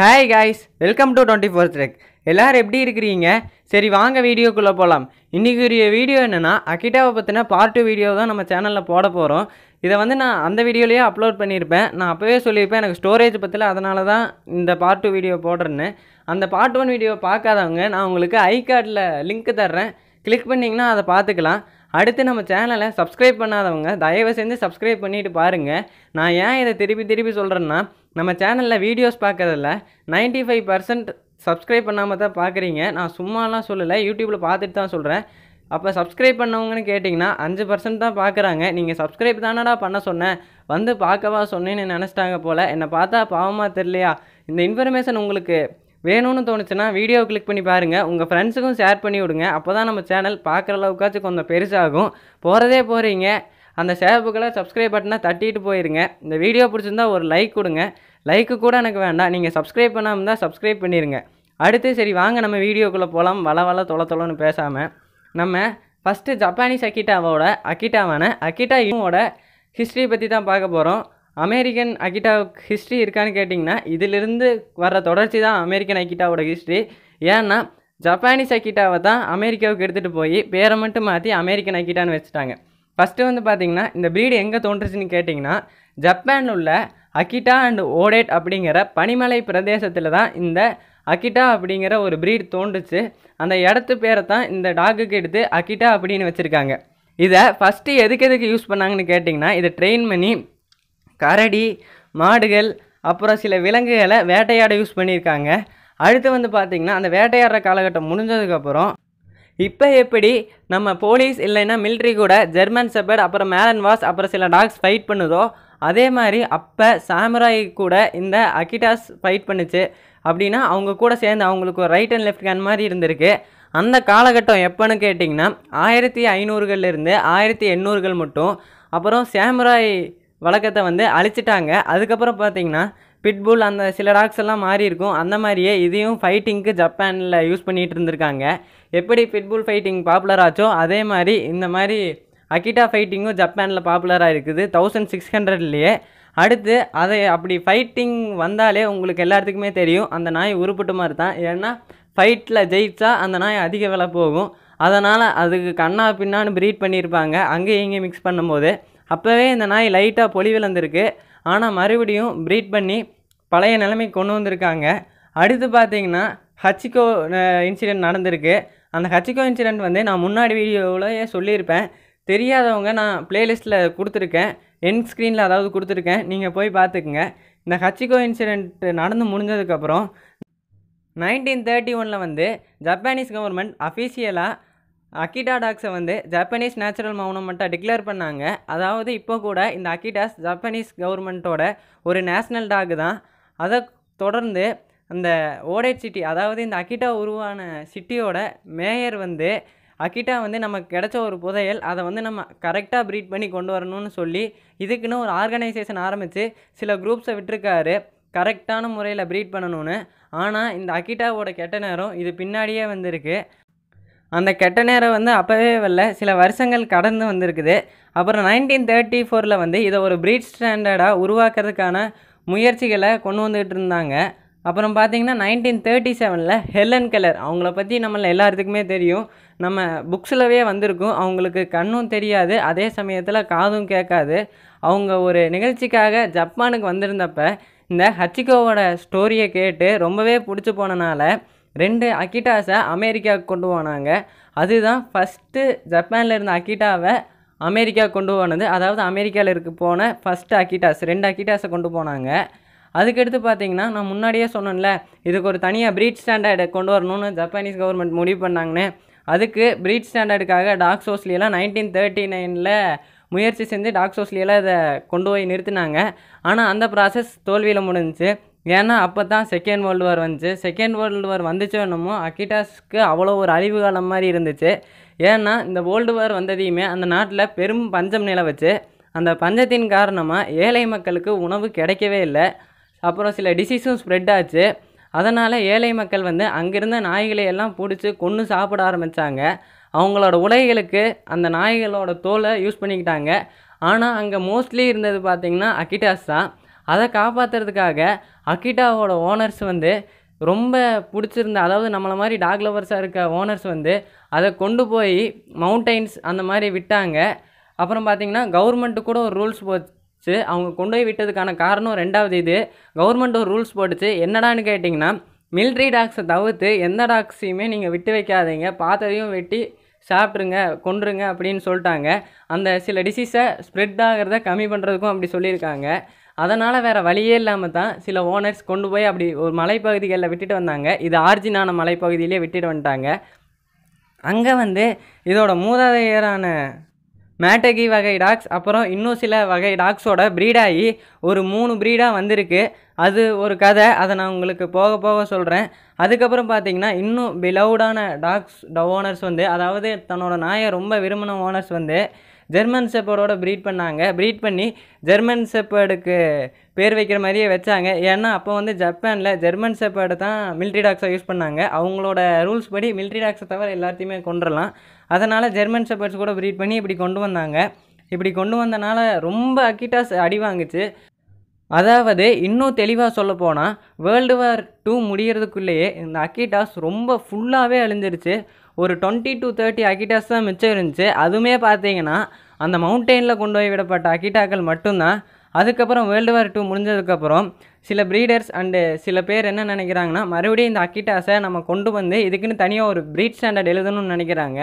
hi guys welcome to twenty four trek எல்லோரும் எப்படி இருக்கிறீங்க சரி வாங்க வீடியோக்குள்ளே போகலாம் இன்றைக்குரிய வீடியோ என்னென்னா அக்கிட்டாவை பற்றின பார்ட் டூ வீடியோ தான் நம்ம சேனலில் போட போகிறோம் இதை வந்து நான் அந்த வீடியோலேயே அப்லோட் பண்ணியிருப்பேன் நான் அப்போவே சொல்லியிருப்பேன் எனக்கு ஸ்டோரேஜ் பற்றில அதனால தான் இந்த பார்ட் டூ வீடியோ போடுறேன்னு அந்த பார்ட் ஒன் வீடியோ பார்க்காதவங்க நான் உங்களுக்கு ஐ கார்டில் லிங்க் தர்றேன் கிளிக் பண்ணிங்கன்னா அதை பார்த்துக்கலாம் அடுத்து நம்ம சேனலை சப்ஸ்கிரைப் பண்ணாதவங்க தயவு செஞ்சு சப்ஸ்கிரைப் பண்ணிவிட்டு பாருங்கள் நான் ஏன் இதை திருப்பி திருப்பி சொல்கிறேன்னா நம்ம சேனலில் வீடியோஸ் பார்க்குறதில்ல நைன்ட்டி ஃபைவ் பர்சன்ட் சப்ஸ்கிரைப் பண்ணாமல் தான் பார்க்குறீங்க நான் சும்மாலாம் சொல்லலை யூடியூப்பில் பார்த்துட்டு தான் சொல்கிறேன் அப்போ சப்ஸ்கிரைப் பண்ணவங்கன்னு கேட்டிங்கன்னா அஞ்சு பர்சன்ட் தான் பார்க்குறாங்க நீங்கள் சப்ஸ்கிரைப் தானடா பண்ண சொன்னேன் வந்து பார்க்கவா சொன்னேன்னு நினச்சிட்டாங்க போல் என்னை பார்த்தா பாவமாக தெரியலையா இந்த இன்ஃபர்மேஷன் உங்களுக்கு வேணும்னு தோணுச்சுன்னா வீடியோ கிளிக் பண்ணி பாருங்கள் உங்கள் ஃப்ரெண்ட்ஸுக்கும் ஷேர் பண்ணி விடுங்க அப்போ தான் நம்ம சேனல் பார்க்குற அளவுக்காச்சும் கொஞ்சம் பெருசாகும் போகிறதே போகிறீங்க அந்த சேவுக்களை சப்ஸ்கிரைப் பட்டனை தட்டிட்டு போயிருங்க இந்த வீடியோ பிடிச்சிருந்தா ஒரு லைக் கொடுங்க லைக்கு கூட எனக்கு வேண்டாம் நீங்கள் சப்ஸ்கிரைப் பண்ணாமல் தான் சப்ஸ்கிரைப் பண்ணிடுங்க அடுத்து சரி வாங்க நம்ம வீடியோக்குள்ளே போகலாம் வள வள தொலை தொலைன்னு பேசாமல் நம்ம ஃபஸ்ட்டு ஜப்பானீஸ் அக்கிட்டாவோட அக்கிட்டாவான அக்கிட்டா இன்னோட ஹிஸ்ட்ரி பற்றி தான் பார்க்க போகிறோம் அமெரிக்கன் அக்கிட்டாவுக்கு ஹிஸ்ட்ரி இருக்கான்னு கேட்டிங்கன்னா இதிலிருந்து வர தொடர்ச்சி தான் அமெரிக்கன் அக்கிட்டாவோட ஹிஸ்ட்ரி ஏன்னா ஜப்பானீஸ் அக்கிட்டாவை தான் அமெரிக்காவுக்கு எடுத்துகிட்டு போய் பேரை மட்டும் மாற்றி அமெரிக்கன் அக்கிட்டான்னு வச்சுட்டாங்க ஃபஸ்ட்டு வந்து பார்த்திங்கன்னா இந்த ப்ரீடு எங்கே தோன்றுச்சுன்னு கேட்டிங்கன்னா ஜப்பானில் உள்ள அக்கிட்டா அண்ட் ஓடேட் அப்படிங்கிற பனிமலை பிரதேசத்தில் தான் இந்த அக்கிட்டா அப்படிங்கிற ஒரு ப்ரீட் தோண்டுச்சு அந்த இடத்து பேரை தான் இந்த டாகுக்கு எடுத்து அக்கிட்டா அப்படின்னு வச்சுருக்காங்க இதை ஃபஸ்ட்டு எதுக்கு எதுக்கு யூஸ் பண்ணாங்கன்னு கேட்டிங்கன்னா இதை ட்ரெயின் பண்ணி கரடி மாடுகள் அப்புறம் சில விலங்குகளை வேட்டையாட யூஸ் பண்ணியிருக்காங்க அடுத்து வந்து பார்த்திங்கன்னா அந்த வேட்டையாடுற காலகட்டம் முடிஞ்சதுக்கப்புறம் இப்போ எப்படி நம்ம போலீஸ் இல்லைன்னா மில்ட்ரி கூட ஜெர்மன் செப்பர்ட் அப்புறம் மேலன் வாஸ் அப்புறம் சில டாக்ஸ் ஃபைட் பண்ணுதோ அதே மாதிரி அப்போ சாமராய் கூட இந்த அக்கிட்டாஸ் ஃபைட் பண்ணுச்சு அப்படின்னா அவங்க கூட சேர்ந்து அவங்களுக்கு ஒரு ரைட் அண்ட் லெஃப்ட் கேன் மாதிரி இருந்திருக்கு அந்த காலகட்டம் எப்போன்னு கேட்டிங்கன்னா ஆயிரத்தி ஐநூறுகள்லேருந்து ஆயிரத்தி எண்ணூறுகள் மட்டும் அப்புறம் சாமராய் வழக்கத்தை வந்து அழிச்சிட்டாங்க அதுக்கப்புறம் பார்த்திங்கன்னா பிட்புல் அந்த சில டாக்ஸ் எல்லாம் மாறி இருக்கும் அந்த மாதிரியே இதையும் ஃபைட்டிங்க்கு ஜப்பானில் யூஸ் பண்ணிகிட்டு இருந்திருக்காங்க எப்படி பிட்புல் ஃபைட்டிங் பாப்புலர் ஆச்சோ அதே மாதிரி இந்த மாதிரி அக்கிட்டா ஃபைட்டிங்கும் ஜப்பானில் பாப்புலராக இருக்குது தௌசண்ட் சிக்ஸ் ஹண்ட்ரட்லேயே அடுத்து அதை அப்படி ஃபைட்டிங் வந்தாலே உங்களுக்கு எல்லாத்துக்குமே தெரியும் அந்த நாய் உருப்பிட்டு மாதிரி தான் ஏன்னா ஃபைட்டில் ஜெயிச்சா அந்த நாய் அதிக விலை போகும் அதனால் அதுக்கு கண்ணா பின்னான்னு ப்ரீட் பண்ணியிருப்பாங்க அங்கேயும் இங்கேயும் மிக்ஸ் பண்ணும்போது அப்போவே இந்த நாய் லைட்டாக பொலி விழுந்திருக்கு ஆனால் மறுபடியும் ப்ரீட் பண்ணி பழைய நிலைமைக்கு கொண்டு வந்திருக்காங்க அடுத்து பார்த்திங்கன்னா ஹச்சிகோ இன்சிடெண்ட் நடந்திருக்கு அந்த ஹச்சிகோ இன்சிடெண்ட் வந்து நான் முன்னாடி வீடியோவிலேயே சொல்லியிருப்பேன் தெரியாதவங்க நான் ப்ளேலிஸ்ட்டில் கொடுத்துருக்கேன் என் ஸ்க்ரீனில் அதாவது கொடுத்துருக்கேன் நீங்கள் போய் பார்த்துக்குங்க இந்த ஹச்சிகோ இன்சிடெண்ட் நடந்து முடிஞ்சதுக்கப்புறம் நைன்டீன் தேர்ட்டி ஒனில் வந்து ஜப்பானீஸ் கவர்மெண்ட் அஃபீஷியலாக அக்கிடா டாக்ஸை வந்து ஜப்பனீஸ் நேச்சுரல் மௌனமெண்ட்டாக மட்டும் டிக்ளேர் பண்ணாங்க அதாவது இப்போ கூட இந்த அக்கிடாஸ் ஜப்பனீஸ் கவர்மெண்ட்டோட ஒரு நேஷ்னல் டாக் தான் அதை தொடர்ந்து அந்த ஓடேட் சிட்டி அதாவது இந்த அக்கிட்டா உருவான சிட்டியோட மேயர் வந்து அக்கிட்டா வந்து நமக்கு கிடைச்ச ஒரு புதையல் அதை வந்து நம்ம கரெக்டாக ப்ரீட் பண்ணி கொண்டு வரணும்னு சொல்லி இதுக்குன்னு ஒரு ஆர்கனைசேஷன் ஆரம்பித்து சில குரூப்ஸை விட்டுருக்காரு கரெக்டான முறையில் ப்ரீட் பண்ணணும்னு ஆனால் இந்த அக்கிட்டாவோட கெட்ட நேரம் இது பின்னாடியே வந்திருக்கு அந்த கெட்ட நேரம் வந்து அப்போவே வரல சில வருஷங்கள் கடந்து வந்திருக்குது அப்புறம் நைன்டீன் தேர்ட்டி ஃபோரில் வந்து இதை ஒரு ப்ரீட் ஸ்டாண்டர்டாக உருவாக்குறதுக்கான முயற்சிகளை கொண்டு வந்துகிட்டு இருந்தாங்க அப்புறம் பார்த்தீங்கன்னா நைன்டீன் தேர்ட்டி செவனில் ஹெலன் கலர் அவங்கள பற்றி நம்மள எல்லாத்துக்குமே தெரியும் நம்ம புக்ஸ்லவே வந்திருக்கும் அவங்களுக்கு கண்ணும் தெரியாது அதே சமயத்தில் காதும் கேட்காது அவங்க ஒரு நிகழ்ச்சிக்காக ஜப்பானுக்கு வந்திருந்தப்ப இந்த ஹச்சிகோவோட ஸ்டோரியை கேட்டு ரொம்பவே பிடிச்சி போனனால ரெண்டு அக்கிட்டாஸை அமெரிக்காவுக்கு கொண்டு போனாங்க அதுதான் ஃபஸ்ட்டு ஜப்பானில் இருந்த அக்கிட்டாவை அமெரிக்கா கொண்டு போனது அதாவது அமெரிக்காவில் இருக்க போன ஃபஸ்ட்டு அக்கிட்டாஸ் ரெண்டு அக்கிட்டாஸை கொண்டு போனாங்க அதுக்கடுத்து பார்த்தீங்கன்னா நான் முன்னாடியே சொன்னேன்ல இதுக்கு ஒரு தனியாக ப்ரீட் ஸ்டாண்டர்டை கொண்டு வரணும்னு ஜப்பானீஸ் கவர்மெண்ட் முடிவு பண்ணாங்கன்னு அதுக்கு ப்ரீட் ஸ்டாண்டர்டுக்காக டாக் சோஸ்லியெல்லாம் நைன்டீன் தேர்ட்டி நைனில் முயற்சி செஞ்சு டாக் சோஸ்லியெல்லாம் இதை கொண்டு போய் நிறுத்தினாங்க ஆனால் அந்த ப்ராசஸ் தோல்வியில் முடிஞ்சிச்சு ஏன்னா அப்போ தான் செகண்ட் வேர்ல்டு வார் வந்துச்சு செகண்ட் வேர்ல்டு வார் வந்துச்சோ என்னமோ அக்கிட்டாஸ்க்கு அவ்வளோ ஒரு அழிவு காலம் மாதிரி இருந்துச்சு ஏன்னா இந்த வேர்ல்டு வார் வந்ததையுமே அந்த நாட்டில் பெரும் பஞ்சம் நிலவச்சு அந்த பஞ்சத்தின் காரணமாக ஏழை மக்களுக்கு உணவு கிடைக்கவே இல்லை அப்புறம் சில டிசீஸும் ஸ்ப்ரெட் ஆச்சு அதனால் ஏழை மக்கள் வந்து அங்கிருந்த நாய்களை எல்லாம் பிடிச்சி கொன்று சாப்பிட ஆரம்பித்தாங்க அவங்களோட உடைகளுக்கு அந்த நாய்களோட தோலை யூஸ் பண்ணிக்கிட்டாங்க ஆனால் அங்கே மோஸ்ட்லி இருந்தது பார்த்திங்கன்னா அக்கிட்டாஸ் தான் அதை காப்பாற்றுறதுக்காக அக்கிட்டாவோட ஓனர்ஸ் வந்து ரொம்ப பிடிச்சிருந்த அதாவது நம்மளை மாதிரி டாக் லவர்ஸாக இருக்க ஓனர்ஸ் வந்து அதை கொண்டு போய் மவுண்டைன்ஸ் அந்த மாதிரி விட்டாங்க அப்புறம் பார்த்திங்கன்னா கவர்மெண்ட்டு கூட ஒரு ரூல்ஸ் போ ஸோ அவங்க கொண்டு போய் விட்டதுக்கான காரணம் ரெண்டாவது இது கவர்மெண்ட் ஒரு ரூல்ஸ் போட்டுச்சு என்னடான்னு கேட்டிங்கன்னா மில்ட்ரி டாக்ஸை தவிர்த்து எந்த டாக்ஸையுமே நீங்கள் விட்டு வைக்காதீங்க பார்த்ததையும் வெட்டி சாப்பிட்ருங்க கொண்டுருங்க அப்படின்னு சொல்லிட்டாங்க அந்த சில டிசீஸை ஸ்ப்ரெட் ஆகிறத கம்மி பண்ணுறதுக்கும் அப்படி சொல்லியிருக்காங்க அதனால் வேறு வழியே இல்லாமல் தான் சில ஓனர்ஸ் கொண்டு போய் அப்படி ஒரு மலைப்பகுதிகளில் விட்டுட்டு வந்தாங்க இது ஆர்ஜினான மலைப்பகுதியிலே விட்டுட்டு வந்துட்டாங்க அங்கே வந்து இதோட மூதாதையரான மேட்டகி வகை டாக்ஸ் அப்புறம் இன்னும் சில வகை டாக்ஸோட ப்ரீடாகி ஒரு மூணு ப்ரீடாக வந்திருக்கு அது ஒரு கதை அதை நான் உங்களுக்கு போக போக சொல்கிறேன் அதுக்கப்புறம் பார்த்தீங்கன்னா இன்னும் பிலவுடான டாக்ஸ் ஓனர்ஸ் வந்து அதாவது தன்னோட நாயை ரொம்ப விரும்பின ஓனர்ஸ் வந்து ஜெர்மன் ஷெப்பர்டோட ப்ரீட் பண்ணாங்க ப்ரீட் பண்ணி ஜெர்மன் செப்பர்டுக்கு பேர் வைக்கிற மாதிரியே வச்சாங்க ஏன்னா அப்போ வந்து ஜப்பானில் ஜெர்மன் செப்பர்டு தான் மில்ட்ரி டாக்ஸை யூஸ் பண்ணாங்க அவங்களோட ரூல்ஸ் படி மில்ட்ரி டாக்ஸை தவிர எல்லாத்தையுமே கொண்டுடலாம் அதனால் ஜெர்மன் செப்பர்ட்ஸ் கூட ப்ரீட் பண்ணி இப்படி கொண்டு வந்தாங்க இப்படி கொண்டு வந்தனால ரொம்ப அக்கிட்டாஸ் அடி வாங்குச்சு அதாவது இன்னும் தெளிவாக சொல்ல போனால் வேர்ல்டு வார் டூ முடிகிறதுக்குள்ளேயே இந்த அக்கிடாஸ் ரொம்ப ஃபுல்லாகவே அழிஞ்சிருச்சு ஒரு டுவெண்ட்டி டு தேர்ட்டி அக்கிட்டாஸ் தான் மிச்சம் இருந்துச்சு அதுவுமே பார்த்தீங்கன்னா அந்த மவுண்டெயினில் கொண்டு போய் விடப்பட்ட அக்கிட்டாக்கள் மட்டும்தான் அதுக்கப்புறம் வேர்ல்டு வார் டூ முடிஞ்சதுக்கப்புறம் சில ப்ரீடர்ஸ் அண்டு சில பேர் என்ன நினைக்கிறாங்கன்னா மறுபடியும் இந்த அக்கிட்டாஸை நம்ம கொண்டு வந்து இதுக்குன்னு தனியாக ஒரு ப்ரீட் ஸ்டாண்டர்ட் எழுதணும்னு நினைக்கிறாங்க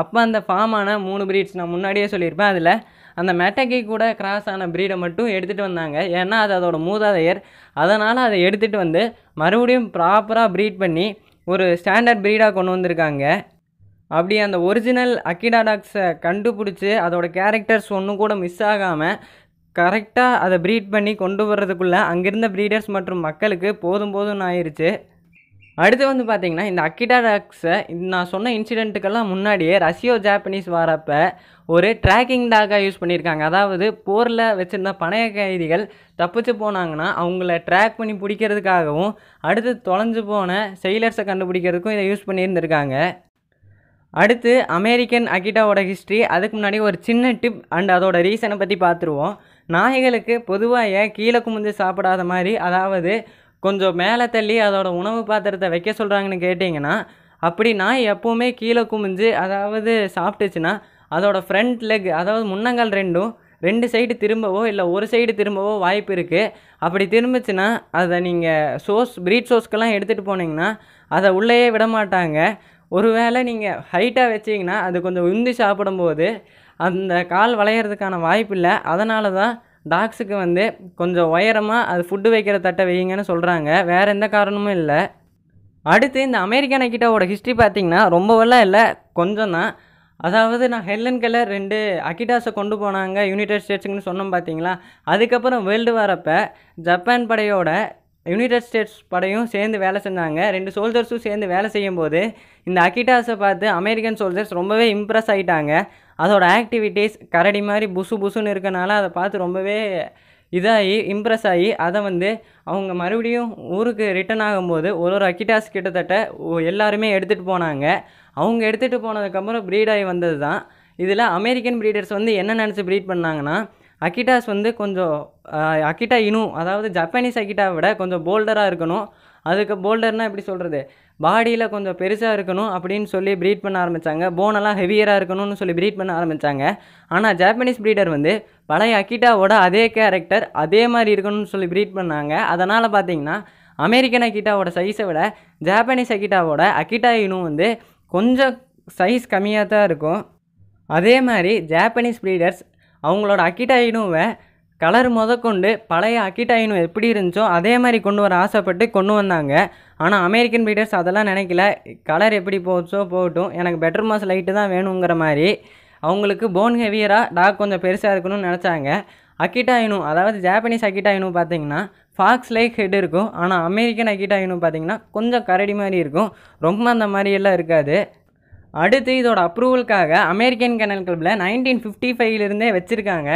அப்போ அந்த ஃபார்மான மூணு ப்ரீட்ஸ் நான் முன்னாடியே சொல்லியிருப்பேன் அதில் அந்த மெட்டகி கூட கிராஸ் ஆன ப்ரீடை மட்டும் எடுத்துகிட்டு வந்தாங்க ஏன்னா அது அதோடய மூதாதையர் அதனால் அதை எடுத்துகிட்டு வந்து மறுபடியும் ப்ராப்பராக ப்ரீட் பண்ணி ஒரு ஸ்டாண்டர்ட் ப்ரீடாக கொண்டு வந்திருக்காங்க அப்படி அந்த ஒரிஜினல் அக்கிடா டாக்ஸை கண்டுபிடிச்சி அதோடய கேரக்டர்ஸ் ஒன்றும் கூட மிஸ் ஆகாமல் கரெக்டாக அதை ப்ரீட் பண்ணி கொண்டு வர்றதுக்குள்ளே அங்கிருந்த ப்ரீடர்ஸ் மற்றும் மக்களுக்கு போதும் போதும்னு ஆயிடுச்சு அடுத்து வந்து பார்த்தீங்கன்னா இந்த அக்கிடா டாக்ஸை நான் சொன்ன இன்சிடெண்ட்டுக்கெல்லாம் முன்னாடியே ரஷ்யோ ஜாப்பனீஸ் வரப்போ ஒரு ட்ராக்கிங் டாகாக யூஸ் பண்ணியிருக்காங்க அதாவது போரில் வச்சுருந்த பணைய கைதிகள் தப்பிச்சு போனாங்கன்னா அவங்கள ட்ராக் பண்ணி பிடிக்கிறதுக்காகவும் அடுத்து தொலைஞ்சு போன செயலர்ஸை கண்டுபிடிக்கிறதுக்கும் இதை யூஸ் பண்ணியிருந்திருக்காங்க அடுத்து அமெரிக்கன் அகிட்டாவோட ஹிஸ்ட்ரி அதுக்கு முன்னாடி ஒரு சின்ன டிப் அண்ட் அதோட ரீசனை பற்றி பார்த்துருவோம் நாய்களுக்கு பொதுவாக கீழே குமிஞ்சு சாப்பிடாத மாதிரி அதாவது கொஞ்சம் மேலே தள்ளி அதோடய உணவு பாத்திரத்தை வைக்க சொல்கிறாங்கன்னு கேட்டிங்கன்னா அப்படி நாய் எப்போவுமே கீழே குமிஞ்சு அதாவது சாப்பிட்டுச்சுன்னா அதோடய ஃப்ரண்ட் லெக் அதாவது முன்னங்கால் ரெண்டும் ரெண்டு சைடு திரும்பவோ இல்லை ஒரு சைடு திரும்பவோ வாய்ப்பு இருக்குது அப்படி திரும்பிச்சுன்னா அதை நீங்கள் சோஸ் ப்ரீட் சோஸ்க்கெல்லாம் எடுத்துகிட்டு போனீங்கன்னா அதை உள்ளேயே விட மாட்டாங்க ஒருவேளை நீங்கள் ஹைட்டாக வச்சிங்கன்னா அது கொஞ்சம் உந்தி சாப்பிடும்போது அந்த கால் வளையிறதுக்கான வாய்ப்பு இல்லை அதனால தான் டாக்ஸுக்கு வந்து கொஞ்சம் உயரமாக அது ஃபுட்டு வைக்கிற தட்டை வைங்கன்னு சொல்கிறாங்க வேறு எந்த காரணமும் இல்லை அடுத்து இந்த அமெரிக்கன் அக்கிட்டாவோட ஹிஸ்ட்ரி பார்த்திங்கன்னா ரொம்பவெல்லாம் இல்லை கொஞ்சம் தான் அதாவது நான் ஹெல்லன் கலர் ரெண்டு அக்கிடாஸை கொண்டு போனாங்க யுனைடெட் ஸ்டேட்ஸுக்குன்னு சொன்னோம் பார்த்தீங்களா அதுக்கப்புறம் வேர்ல்டு வரப்போ ஜப்பான் படையோட யுனைடெட் ஸ்டேட்ஸ் படையும் சேர்ந்து வேலை செஞ்சாங்க ரெண்டு சோல்ஜர்ஸும் சேர்ந்து வேலை செய்யும்போது இந்த அக்கிடாஸை பார்த்து அமெரிக்கன் சோல்ஜர்ஸ் ரொம்பவே இம்ப்ரெஸ் ஆகிட்டாங்க அதோட ஆக்டிவிட்டீஸ் கரடி மாதிரி புசு புசுன்னு இருக்கனால அதை பார்த்து ரொம்பவே இதாகி இம்ப்ரெஸ் ஆகி அதை வந்து அவங்க மறுபடியும் ஊருக்கு ரிட்டர்ன் ஆகும்போது ஒரு ஒரு அக்கிட்டாஸ் கிட்டத்தட்ட எல்லாருமே எடுத்துகிட்டு போனாங்க அவங்க எடுத்துகிட்டு போனதுக்கப்புறம் ப்ரீடாகி வந்தது தான் இதில் அமெரிக்கன் ப்ரீடர்ஸ் வந்து என்ன நினச்சி ப்ரீட் பண்ணாங்கன்னா அக்கிட்டாஸ் வந்து கொஞ்சம் அக்கிட்டா இனும் அதாவது ஜப்பானீஸ் அக்கிட்டா விட கொஞ்சம் போல்டராக இருக்கணும் அதுக்கு போல்டர்னால் எப்படி சொல்கிறது பாடியில் கொஞ்சம் பெருசாக இருக்கணும் அப்படின்னு சொல்லி ப்ரீட் பண்ண ஆரம்பித்தாங்க போனெல்லாம் ஹெவியராக இருக்கணும்னு சொல்லி ப்ரீட் பண்ண ஆரம்பித்தாங்க ஆனால் ஜாப்பனீஸ் ப்ரீடர் வந்து பழைய அக்கிட்டாவோட அதே கேரக்டர் அதே மாதிரி இருக்கணும்னு சொல்லி ப்ரீட் பண்ணாங்க அதனால் பார்த்தீங்கன்னா அமெரிக்கன் அக்கிட்டாவோட சைஸை விட ஜாப்பனீஸ் அக்கிட்டாவோட அக்கிட்டா இனும் வந்து கொஞ்சம் சைஸ் கம்மியாக தான் இருக்கும் அதே மாதிரி ஜாப்பனீஸ் ப்ரீடர்ஸ் அவங்களோட அக்கிட்டா இனுவை கலர் முதற்கொண்டு பழைய அக்கிட்டாயினு எப்படி இருந்துச்சோ அதே மாதிரி கொண்டு வர ஆசைப்பட்டு கொண்டு வந்தாங்க ஆனால் அமெரிக்கன் பீடர்ஸ் அதெல்லாம் நினைக்கல கலர் எப்படி போச்சோ போகட்டும் எனக்கு பெட்டர் மாஸ் லைட்டு தான் வேணுங்கிற மாதிரி அவங்களுக்கு போன் ஹெவியராக டாக் கொஞ்சம் பெருசாக இருக்கணும்னு நினச்சாங்க அக்கிட்டாயினும் அதாவது ஜாப்பனீஸ் அக்கிட்டா பார்த்தீங்கன்னா ஃபாக்ஸ் லைக் ஹெட் இருக்கும் ஆனால் அமெரிக்கன் அக்கிட்டா இனு பார்த்தீங்கன்னா கொஞ்சம் கரடி மாதிரி இருக்கும் ரொம்ப அந்த மாதிரியெல்லாம் இருக்காது அடுத்து இதோட அப்ரூவலுக்காக அமெரிக்கன் கெனல் கிளப்பில் நைன்டீன் ஃபிஃப்டி ஃபைவ்லேருந்தே வச்சுருக்காங்க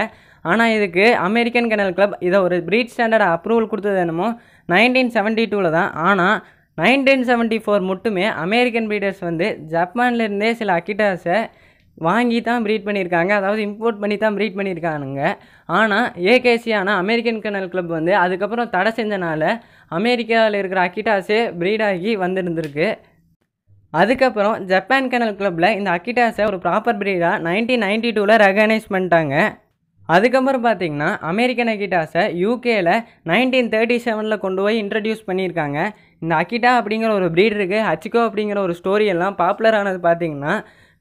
ஆனால் இதுக்கு அமெரிக்கன் கெனல் கிளப் இதை ஒரு பிரீட் ஸ்டாண்டர்ட் அப்ரூவல் கொடுத்தது என்னமோ நைன்டீன் செவன்ட்டி டூவில் தான் ஆனால் நைன்டீன் செவன்ட்டி ஃபோர் மட்டுமே அமெரிக்கன் பிரீடர்ஸ் வந்து ஜப்பான்லேருந்தே சில அக்கிட்டாஸை வாங்கி தான் ப்ரீட் பண்ணியிருக்காங்க அதாவது இம்போர்ட் பண்ணி தான் ப்ரீட் பண்ணியிருக்கானுங்க ஆனால் ஏகேசியான அமெரிக்கன் கனல் கிளப் வந்து அதுக்கப்புறம் தடை செஞ்சனால அமெரிக்காவில் இருக்கிற அக்கிட்டாஸே ப்ரீடாகி வந்திருந்திருக்கு அதுக்கப்புறம் ஜப்பான் கனல் கிளப்பில் இந்த அக்கிட்டாஸை ஒரு ப்ராப்பர் ப்ரீடாக நைன்டீன் நைன்டி டூவில் ரெகனைஸ் பண்ணிட்டாங்க அதுக்கப்புறம் பார்த்திங்கன்னா அமெரிக்கன் அகிட்டாஸை யூகேயில் நைன்டீன் தேர்ட்டி செவனில் கொண்டு போய் இன்ட்ரடியூஸ் பண்ணியிருக்காங்க இந்த அக்கிட்டா அப்படிங்கிற ஒரு ப்ரீட் இருக்குது ஹச்சிகோ அப்படிங்கிற ஒரு ஸ்டோரி எல்லாம் பாப்புலர் ஆனது பார்த்திங்கன்னா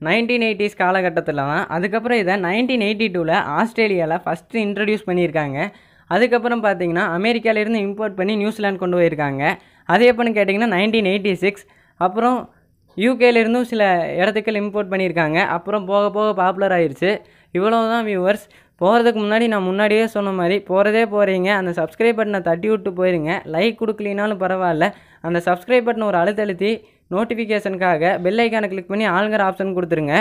நைன்டீன் எயிட்டிஸ் காலகட்டத்தில் தான் அதுக்கப்புறம் இதை நைன்டீன் எயிட்டி டூவில் ஆஸ்திரேலியாவில் ஃபஸ்ட்டு இன்ட்ரடியூஸ் பண்ணியிருக்காங்க அதுக்கப்புறம் பார்த்திங்கன்னா அமெரிக்காவிலேருந்து இம்போர்ட் பண்ணி நியூசிலாந்து கொண்டு போயிருக்காங்க அது எப்படின்னு கேட்டிங்கன்னா நைன்டீன் எயிட்டி சிக்ஸ் அப்புறம் யூகேலேருந்தும் சில இடத்துக்கள் இம்போர்ட் பண்ணியிருக்காங்க அப்புறம் போக போக பாப்புலர் ஆயிடுச்சு இவ்வளோ தான் வியூவர்ஸ் போகிறதுக்கு முன்னாடி நான் முன்னாடியே சொன்ன மாதிரி போகிறதே போகிறீங்க அந்த சப்ஸ்கிரைப் பட்டனை தட்டி விட்டு போயிருங்க லைக் கொடுக்கலினாலும் பரவாயில்ல அந்த சப்ஸ்கிரைப் பட்டன் ஒரு அழுத்தழுத்தி நோட்டிஃபிகேஷனுக்காக பெல் ஐக்கானை கிளிக் பண்ணி ஆளுங்கிற ஆப்ஷன் கொடுத்துருங்க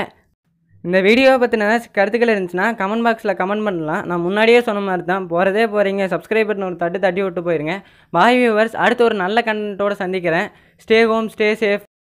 இந்த வீடியோவை பற்றின கருத்துக்கள் இருந்துச்சுன்னா கமெண்ட் பாக்ஸில் கமெண்ட் பண்ணலாம் நான் முன்னாடியே சொன்ன மாதிரி தான் போகிறதே போகிறீங்க சப்ஸ்கிரைப் பட்டன் ஒரு தட்டு தட்டி விட்டு போயிருங்க பாய் வியூவர்ஸ் அடுத்து ஒரு நல்ல கண்டென்ட்டோடு சந்திக்கிறேன் ஸ்டே ஹோம் ஸ்டே சேஃப்